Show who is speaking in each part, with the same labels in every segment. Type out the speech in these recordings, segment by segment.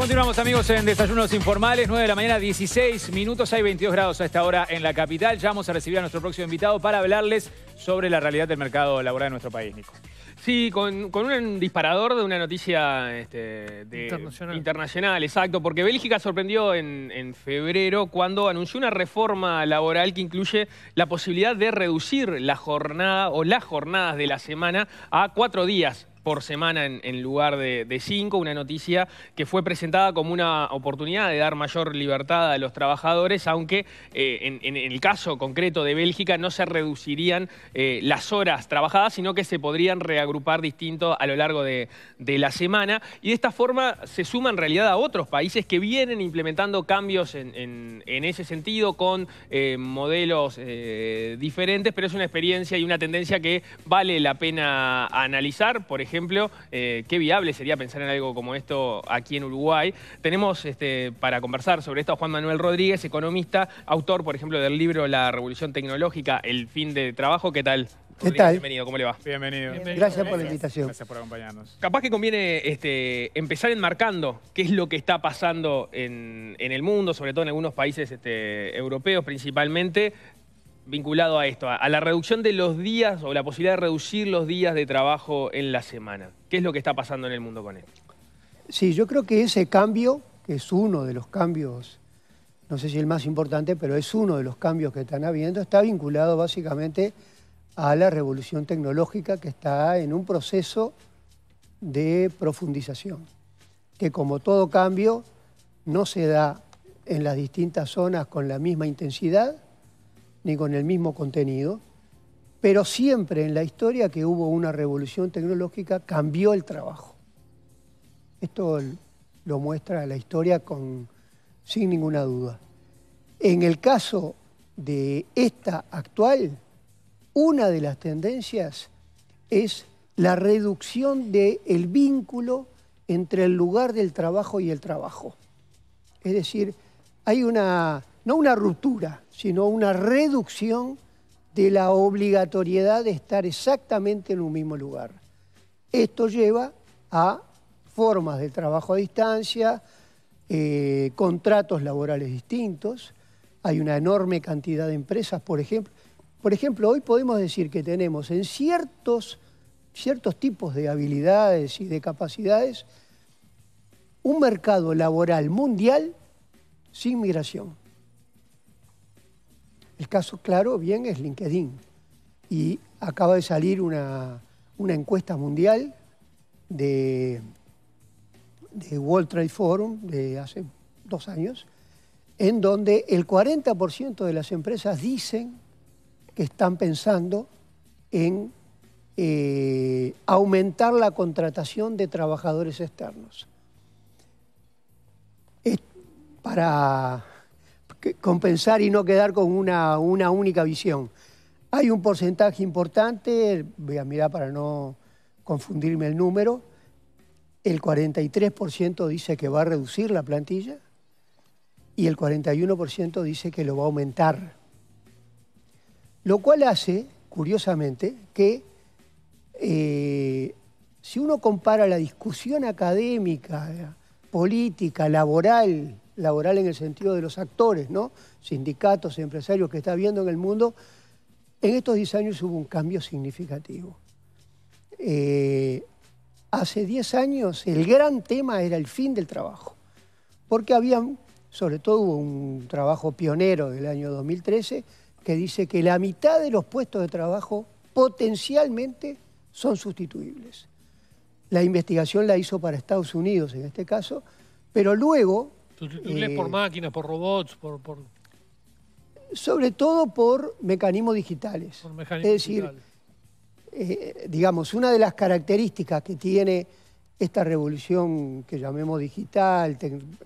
Speaker 1: Continuamos amigos en Desayunos Informales, 9 de la mañana, 16 minutos, hay 22 grados a esta hora en la capital. Ya vamos a recibir a nuestro próximo invitado para hablarles sobre la realidad del mercado laboral de nuestro país, Nico.
Speaker 2: Sí, con, un disparador de una noticia este, internacional. exacto, porque Bélgica sorprendió en, en febrero cuando anunció una reforma laboral que incluye la posibilidad de reducir la jornada o las jornadas de la semana a cuatro días por semana en, lugar de, cinco, una noticia que fue presentada como una oportunidad de dar mayor libertad a los trabajadores, aunque eh, en, el caso concreto de Bélgica no se reducirían eh, las horas trabajadas, sino que se podrían reagrupar distinto a lo largo de, la semana. Y de esta forma se suma en realidad a otros países que vienen implementando cambios en, ese sentido con eh, modelos diferentes, pero es una experiencia y una tendencia que vale la pena analizar. Por ejemplo, ejemplo, eh, qué viable sería pensar en algo como esto aquí en Uruguay. Tenemos este, para conversar sobre esto a Juan Manuel Rodríguez, economista, autor, por ejemplo, del libro La Revolución Tecnológica, El Fin de Trabajo. ¿Qué tal? ¿Qué tal? Bienvenido, ¿cómo le va? Bienvenido.
Speaker 3: Gracias por la invitación. Gracias por acompañarnos.
Speaker 2: Capaz que conviene este, empezar enmarcando qué es lo que está pasando en, el mundo, sobre todo en algunos países este, europeos principalmente, vinculado a esto, a, la reducción de los días o la posibilidad de reducir los días de trabajo en la semana. ¿Qué es lo que está pasando en el mundo con esto?
Speaker 3: Sí, yo creo que ese cambio, que es uno de los cambios, no sé si el más importante, pero es uno de los cambios que están habiendo, está vinculado básicamente a la revolución tecnológica que está en un proceso de profundización, que como todo cambio no se da en las distintas zonas con la misma intensidad, ni con el mismo contenido, pero siempre en la historia que hubo una revolución tecnológica cambió el trabajo. Esto lo muestra la historia con, sin ninguna duda. En el caso de esta actual, una de las tendencias es la reducción del el vínculo entre el lugar del trabajo y el trabajo. Es decir, hay una no una ruptura, sino una reducción de la obligatoriedad de estar exactamente en un mismo lugar. Esto lleva a formas de trabajo a distancia, eh, contratos laborales distintos, hay una enorme cantidad de empresas, por ejemplo. Por ejemplo, hoy podemos decir que tenemos en ciertos, ciertos tipos de habilidades y de capacidades un mercado laboral mundial sin migración. El caso claro, bien, es LinkedIn. Y acaba de salir una, encuesta mundial de, de World Trade Forum de hace dos años, en donde el 40% de las empresas dicen que están pensando en eh, aumentar la contratación de trabajadores externos. para compensar y no quedar con una, una única visión. Hay un porcentaje importante, voy a mirar para no confundirme el número, el 43% dice que va a reducir la plantilla y el 41% dice que lo va a aumentar. Lo cual hace, curiosamente, que eh, si uno compara la discusión académica, política, laboral, laboral en el sentido de los actores, ¿no? sindicatos, empresarios que está viendo en el mundo, en estos 10 años hubo un cambio significativo. Eh, hace 10 años el gran tema era el fin del trabajo, porque había, sobre todo hubo un trabajo pionero del año 2013, que dice que la mitad de los puestos de trabajo potencialmente son sustituibles. La investigación la hizo para Estados Unidos en este caso, pero luego
Speaker 2: por eh, máquinas, por robots, por,
Speaker 3: Sobre todo por mecanismos digitales. es decir, eh, digamos, una de las características que tiene esta revolución que llamemos digital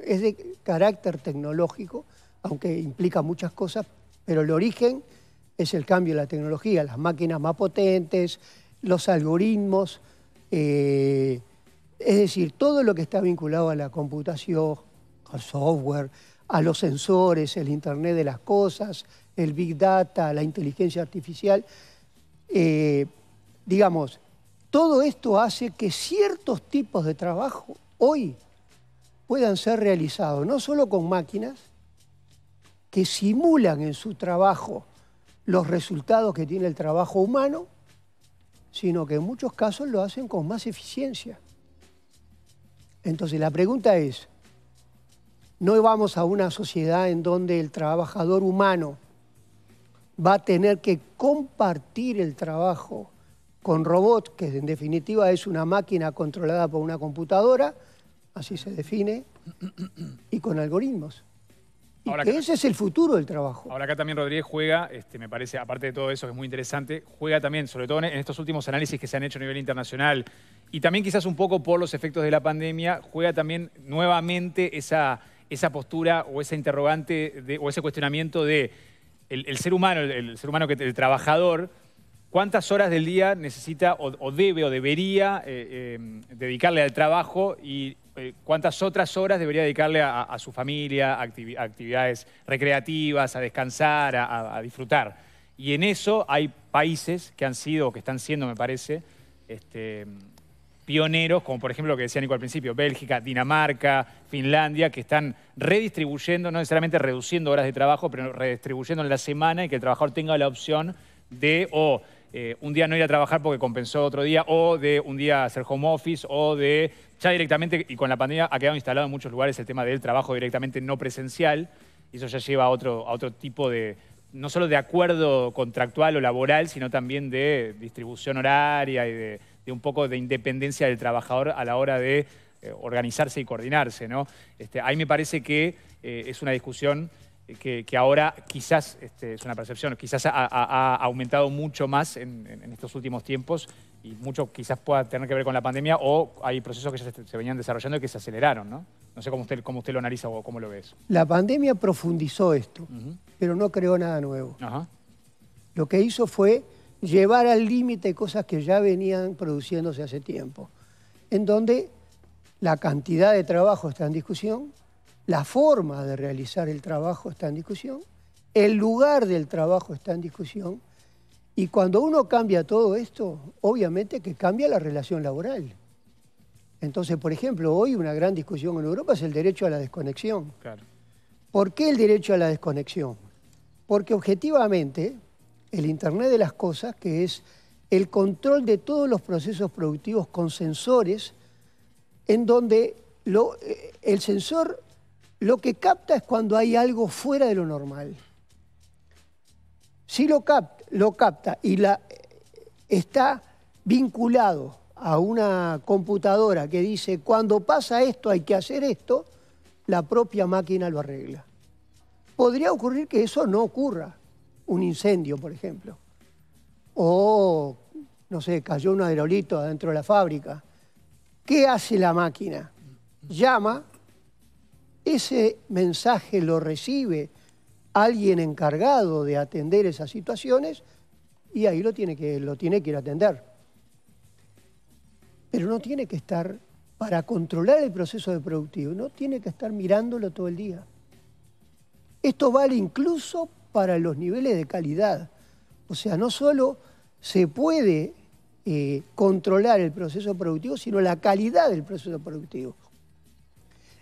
Speaker 3: es de carácter tecnológico, aunque implica muchas cosas, pero el origen es el cambio de la tecnología, las máquinas más potentes, los algoritmos, eh, es decir, todo lo que está vinculado a la computación, al software, a los sensores, el Internet de las cosas, el Big Data, la inteligencia artificial. Eh, digamos, todo esto hace que ciertos tipos de trabajo hoy puedan ser realizados, no solo con máquinas, que simulan en su trabajo los resultados que tiene el trabajo humano, sino que en muchos casos lo hacen con más eficiencia. Entonces la pregunta es, no vamos a una sociedad en donde el trabajador humano va a tener que compartir el trabajo con robots, que en definitiva es una máquina controlada por una computadora, así se define, y con algoritmos. ahora ese es el futuro del trabajo.
Speaker 1: Ahora acá también Rodríguez juega, este, me parece, aparte de todo eso que es muy interesante, juega también, sobre todo en estos últimos análisis que se han hecho a nivel internacional, y también quizás un poco por los efectos de la pandemia, juega también nuevamente esa esa postura o esa interrogante o ese cuestionamiento de el, ser humano, el, ser humano que el trabajador, ¿cuántas horas del día necesita o, debe o debería eh, eh, dedicarle al trabajo y eh, cuántas otras horas debería dedicarle a, su familia, a, actividades recreativas, a descansar, a, disfrutar? Y en eso hay países que han sido o que están siendo, me parece, este, pioneros, como por ejemplo lo que decía Nico al principio, Bélgica, Dinamarca, Finlandia, que están redistribuyendo, no necesariamente reduciendo horas de trabajo, pero redistribuyendo en la semana y que el trabajador tenga la opción de o eh, un día no ir a trabajar porque compensó otro día, o de un día hacer home office, o de ya directamente, y con la pandemia ha quedado instalado en muchos lugares el tema del trabajo directamente no presencial, y eso ya lleva a otro, a otro tipo de, no solo de acuerdo contractual o laboral, sino también de distribución horaria y de de un poco de independencia del trabajador a la hora de eh, organizarse y coordinarse. ¿no? Este, ahí me parece que eh, es una discusión que, ahora quizás, este, es una percepción, quizás ha, aumentado mucho más en, estos últimos tiempos y mucho quizás pueda tener que ver con la pandemia o hay procesos que ya se, venían desarrollando y que se aceleraron, ¿no? No sé cómo usted, usted lo analiza o cómo lo ve eso.
Speaker 3: La pandemia profundizó esto, pero no creó nada nuevo. Lo que hizo fue llevar al límite cosas que ya venían produciéndose hace tiempo, en donde la cantidad de trabajo está en discusión, la forma de realizar el trabajo está en discusión, el lugar del trabajo está en discusión, y cuando uno cambia todo esto, obviamente que cambia la relación laboral. Entonces, por ejemplo, hoy una gran discusión en Europa es el derecho a la desconexión. ¿Por qué el derecho a la desconexión? Porque objetivamente el Internet de las Cosas, que es el control de todos los procesos productivos con sensores, en donde eh, el sensor lo que capta es cuando hay algo fuera de lo normal. Si lo capta, lo capta y eh, está vinculado a una computadora que dice, cuando pasa esto hay que hacer esto, la propia máquina lo arregla. Podría ocurrir que eso no ocurra, un incendio, por ejemplo. O, no sé, cayó un aerolito adentro de la fábrica. ¿Qué hace la máquina? Llama, ese mensaje lo recibe alguien encargado de atender esas situaciones y ahí lo tiene que, lo tiene que ir a atender. Pero no tiene que estar, para controlar el proceso de productivo, no tiene que estar mirándolo todo el día. Esto vale incluso para los niveles de calidad. O sea, no solo se puede eh, controlar el proceso productivo, sino la calidad del proceso productivo.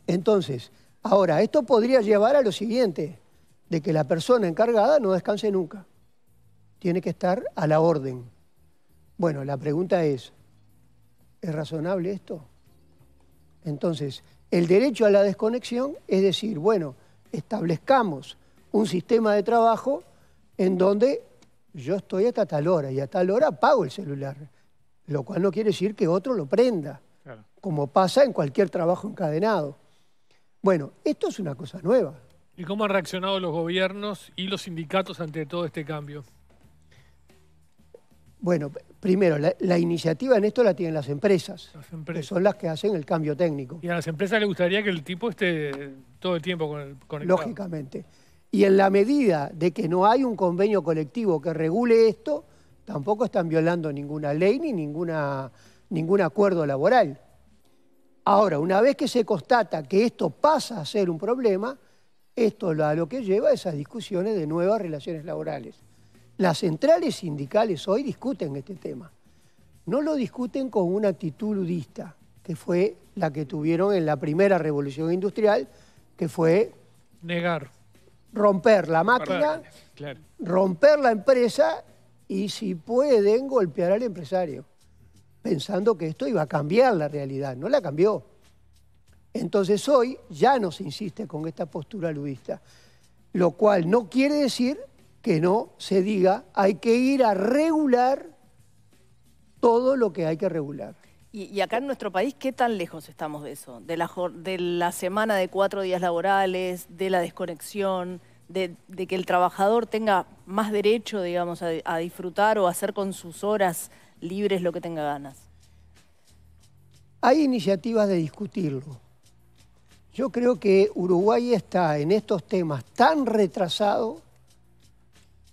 Speaker 3: Entonces, ahora, esto podría llevar a lo siguiente, de que la persona encargada no descanse nunca. Tiene que estar a la orden. Bueno, la pregunta es, ¿es razonable esto? Entonces, el derecho a la desconexión es decir, bueno, establezcamos un sistema de trabajo en donde yo estoy hasta tal hora y a tal hora pago el celular, lo cual no quiere decir que otro lo prenda, como pasa en cualquier trabajo encadenado. Bueno, esto es una cosa nueva.
Speaker 2: ¿Y cómo han reaccionado los gobiernos y los sindicatos ante todo este cambio?
Speaker 3: Bueno, primero, la, iniciativa en esto la tienen las empresas, las empresas, que son las que hacen el cambio técnico.
Speaker 2: ¿Y a las empresas les gustaría que el tipo esté todo el tiempo con el, Lógicamente.
Speaker 3: Y en la medida de que no hay un convenio colectivo que regule esto, tampoco están violando ninguna ley ni ninguna, ningún acuerdo laboral. Ahora, una vez que se constata que esto pasa a ser un problema, esto a lo que lleva es a discusiones de nuevas relaciones laborales. Las centrales sindicales hoy discuten este tema. No lo discuten con una actitud ludista, que fue la que tuvieron en la primera revolución industrial, que fue... Negar romper la máquina, romper la empresa y si pueden golpear al empresario, pensando que esto iba a cambiar la realidad, no la cambió. Entonces hoy ya nos insiste con esta postura ludista, lo cual no quiere decir que no se diga hay que ir a regular todo lo que hay que regular.
Speaker 2: Y, acá en nuestro país, ¿qué tan lejos estamos de eso? De la, semana de cuatro días laborales, de la desconexión, de, que el trabajador tenga más derecho, digamos, a, disfrutar o a hacer con sus horas libres lo que tenga ganas.
Speaker 3: Hay iniciativas de discutirlo. Yo creo que Uruguay está en estos temas tan retrasado,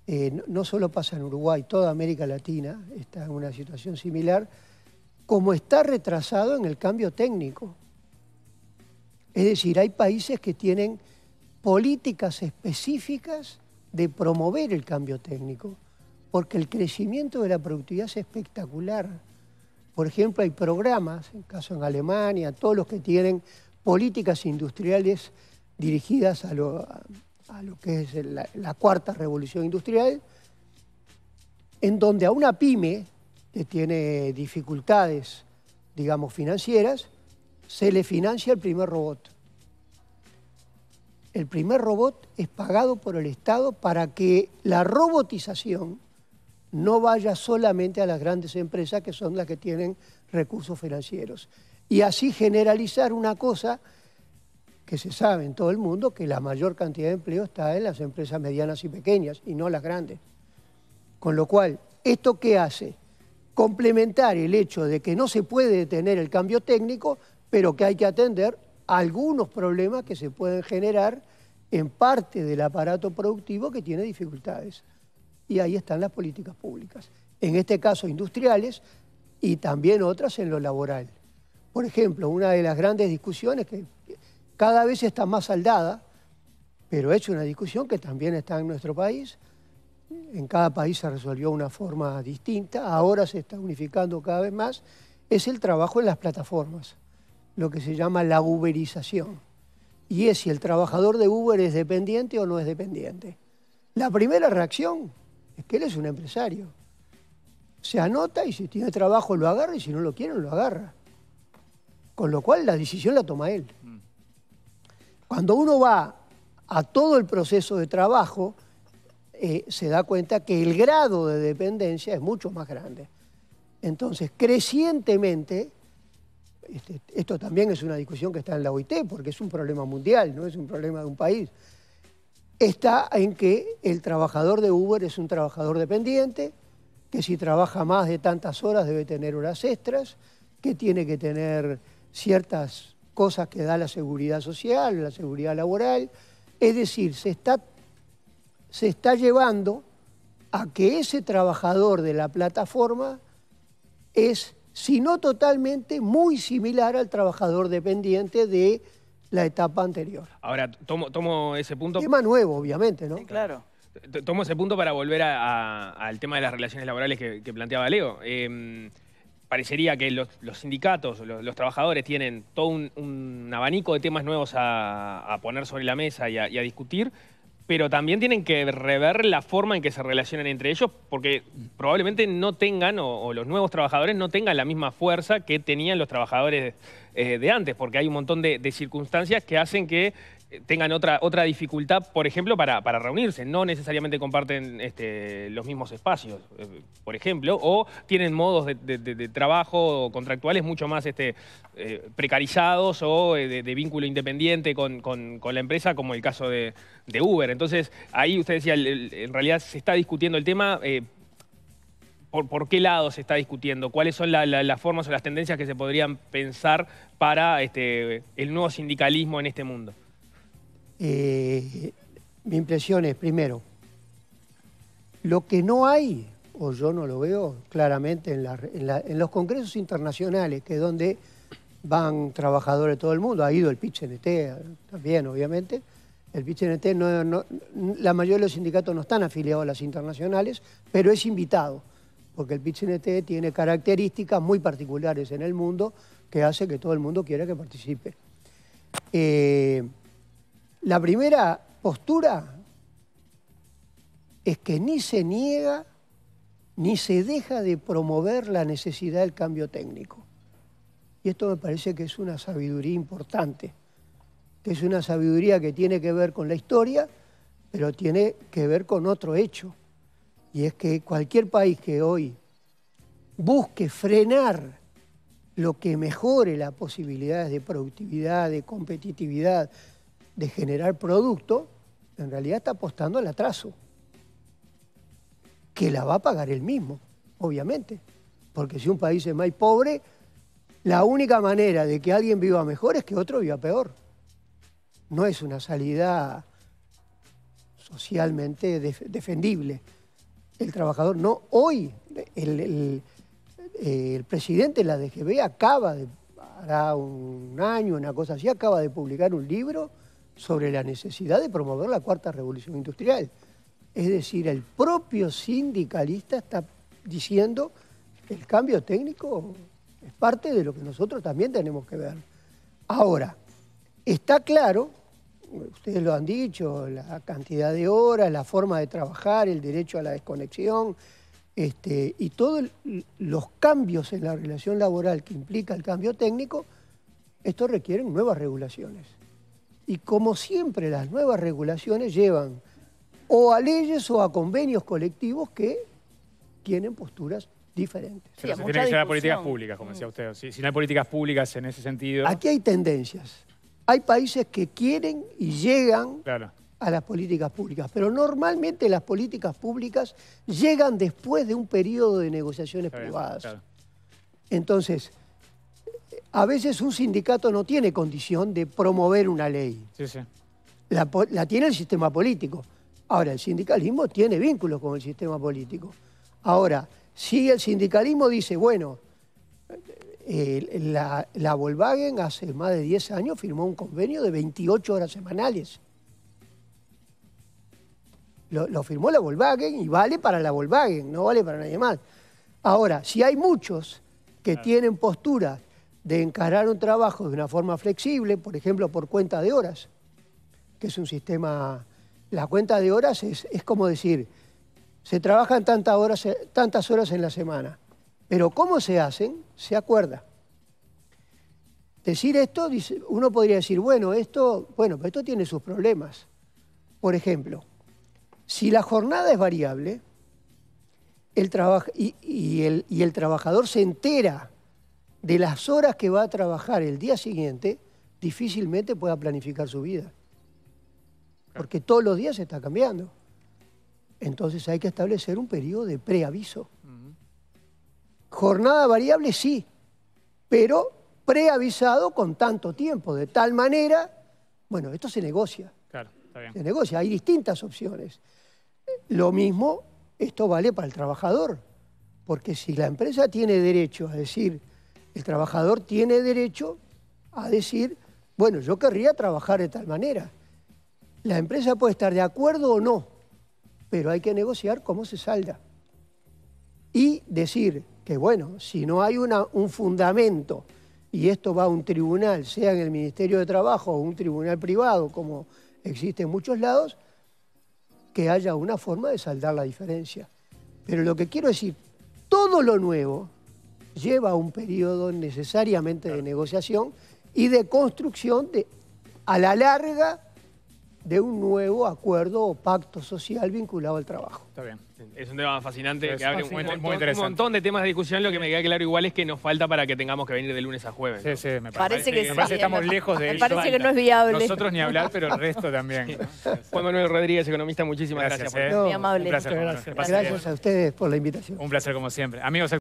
Speaker 3: eh, no solo pasa en Uruguay, toda América Latina está en una situación similar, como está retrasado en el cambio técnico. Es decir, hay países que tienen políticas específicas de promover el cambio técnico, porque el crecimiento de la productividad es espectacular. Por ejemplo, hay programas, en caso en Alemania, todos los que tienen políticas industriales dirigidas a lo, que es la, la cuarta revolución industrial, en donde a una pyme que tiene dificultades, digamos, financieras, se le financia el primer robot. El primer robot es pagado por el Estado para que la robotización no vaya solamente a las grandes empresas que son las que tienen recursos financieros. Y así generalizar una cosa que se sabe en todo el mundo, que la mayor cantidad de empleo está en las empresas medianas y pequeñas y no las grandes. Con lo cual, ¿esto qué hace? complementar el hecho de que no se puede detener el cambio técnico, pero que hay que atender algunos problemas que se pueden generar en parte del aparato productivo que tiene dificultades. Y ahí están las políticas públicas, en este caso industriales y también otras en lo laboral. Por ejemplo, una de las grandes discusiones que cada vez está más saldada, pero es una discusión que también está en nuestro país, en cada país se resolvió de una forma distinta, ahora se está unificando cada vez más, es el trabajo en las plataformas, lo que se llama la uberización. Y es si el trabajador de Uber es dependiente o no es dependiente. La primera reacción es que él es un empresario. Se anota y si tiene trabajo lo agarra y si no lo quiere lo agarra. Con lo cual la decisión la toma él. Mm. Cuando uno va a todo el proceso de trabajo, eh, se da cuenta que el grado de dependencia es mucho más grande. Entonces, crecientemente, este, esto también es una discusión que está en la OIT, porque es un problema mundial, no es un problema de un país, está en que el trabajador de Uber es un trabajador dependiente, que si trabaja más de tantas horas debe tener horas extras, que tiene que tener ciertas cosas que da la seguridad social, la seguridad laboral. Es decir, se está se está llevando a que ese trabajador de la plataforma es, si no totalmente, muy similar al trabajador dependiente de la etapa anterior.
Speaker 2: Ahora, tomo, tomo ese punto... Tema
Speaker 3: nuevo, obviamente, ¿no? Sí,
Speaker 2: claro. Tomo ese punto para volver al tema de las relaciones laborales que, planteaba Leo. Em, parecería que los, sindicatos, los, trabajadores tienen todo un, abanico de temas nuevos a, poner sobre la mesa y a discutir, pero también tienen que rever la forma en que se relacionan entre ellos, porque probablemente no tengan, o, los nuevos trabajadores no tengan la misma fuerza que tenían los trabajadores eh, de antes, porque hay un montón de circunstancias que hacen que tengan otra, otra dificultad, por ejemplo, para, reunirse. No necesariamente comparten este, los mismos espacios, eh, por ejemplo, o tienen modos de, trabajo contractuales mucho más este, eh, precarizados o eh, de, vínculo independiente con, la empresa, como el caso de, Uber. Entonces, ahí usted decía, en realidad se está discutiendo el tema. por, qué lado se está discutiendo, cuáles son las formas o las tendencias que se podrían pensar para este, el nuevo sindicalismo en este
Speaker 3: mundo. Eh, mi impresión es, primero, lo que no hay, o yo no lo veo claramente en, los congresos internacionales, que es donde van trabajadores de todo el mundo, ha ido el nt también, obviamente, el PITCNT, no, la mayoría de los sindicatos no están afiliados a las internacionales, pero es invitado, porque el nt tiene características muy particulares en el mundo que hace que todo el mundo quiera que participe. Eh, la primera postura es que ni se niega ni se deja de promover la necesidad del cambio técnico. Y esto me parece que es una sabiduría importante, que es una sabiduría que tiene que ver con la historia, pero tiene que ver con otro hecho. Y es que cualquier país que hoy busque frenar lo que mejore las posibilidades de productividad, de competitividad, de generar producto, en realidad está apostando al atraso, que la va a pagar él mismo, obviamente. Porque si un país es más pobre, la única manera de que alguien viva mejor es que otro viva peor. No es una salida socialmente defendible. El trabajador no. Hoy el, el presidente de la DGB acaba de, hará un año, una cosa así, acaba de publicar un libro sobre la necesidad de promover la cuarta revolución industrial. Es decir, el propio sindicalista está diciendo que el cambio técnico es parte de lo que nosotros también tenemos que ver. Ahora, está claro, ustedes lo han dicho, la cantidad de horas, la forma de trabajar, el derecho a la desconexión, este, y todos los cambios en la relación laboral que implica el cambio técnico, esto requieren nuevas regulaciones. Y como siempre, las nuevas regulaciones llevan o a leyes o a convenios colectivos que tienen posturas diferentes. Pero se tienen que llegar a políticas
Speaker 1: públicas, como decía mm. usted. Si, no hay políticas públicas en ese sentido... Aquí
Speaker 3: hay tendencias. Hay países que quieren y llegan a las políticas públicas, pero normalmente las políticas públicas llegan después de un periodo de negociaciones privadas. Entonces, a veces un sindicato no tiene condición de promover una ley. Sí, sí. La, tiene el sistema político. Ahora, el sindicalismo tiene vínculos con el sistema político. Ahora, si el sindicalismo dice, bueno, la, la, Volkswagen hace más de 10 años firmó un convenio de 28 horas semanales. Lo, firmó la Volkswagen y vale para la Volkswagen, no vale para nadie más. Ahora, si hay muchos que tienen posturas de encarar un trabajo de una forma flexible, por ejemplo, por cuenta de horas, que es un sistema... La cuenta de horas es, como decir, se trabajan tantas horas, tantas horas en la semana, pero cómo se hacen, se acuerda. Decir esto, uno podría decir, bueno, esto, bueno, pero esto tiene sus problemas. Por ejemplo, si la jornada es variable el y, el, y el trabajador se entera de las horas que va a trabajar el día siguiente, difícilmente pueda planificar su vida. Porque todos los días se está cambiando. Entonces hay que establecer un periodo de preaviso. Jornada variable sí, pero preavisado con tanto tiempo, de tal manera, bueno, esto se negocia.
Speaker 1: Claro, está bien. Se
Speaker 3: negocia, hay distintas opciones. Lo mismo, esto vale para el trabajador, porque si la empresa tiene derecho a decir, el trabajador tiene derecho a decir, bueno, yo querría trabajar de tal manera. La empresa puede estar de acuerdo o no, pero hay que negociar cómo se salda. Y decir que, bueno, si no hay un fundamento y esto va a un tribunal, sea en el Ministerio de Trabajo o un tribunal privado, como existe en muchos lados, que haya una forma de saldar la diferencia. Pero lo que quiero decir, todo lo nuevo, lleva un periodo necesariamente de negociación y de construcción a la larga de un nuevo acuerdo o pacto social vinculado al trabajo. Está bien.
Speaker 2: Es un tema fascinante que abre Un, montón, de temas de discusión. Lo que me queda claro igual es que nos falta para que tengamos que venir de lunes a jueves. Sí, sí, me parece. que, estamos lejos de eso. parece que no es viable. Nosotros ni hablar, pero el resto también. Juan Manuel Rodríguez, economista, muchísimas gracias. Eh. amable. Un gracias. gracias
Speaker 3: a ustedes por la invitación.
Speaker 2: Un placer como siempre. Amigos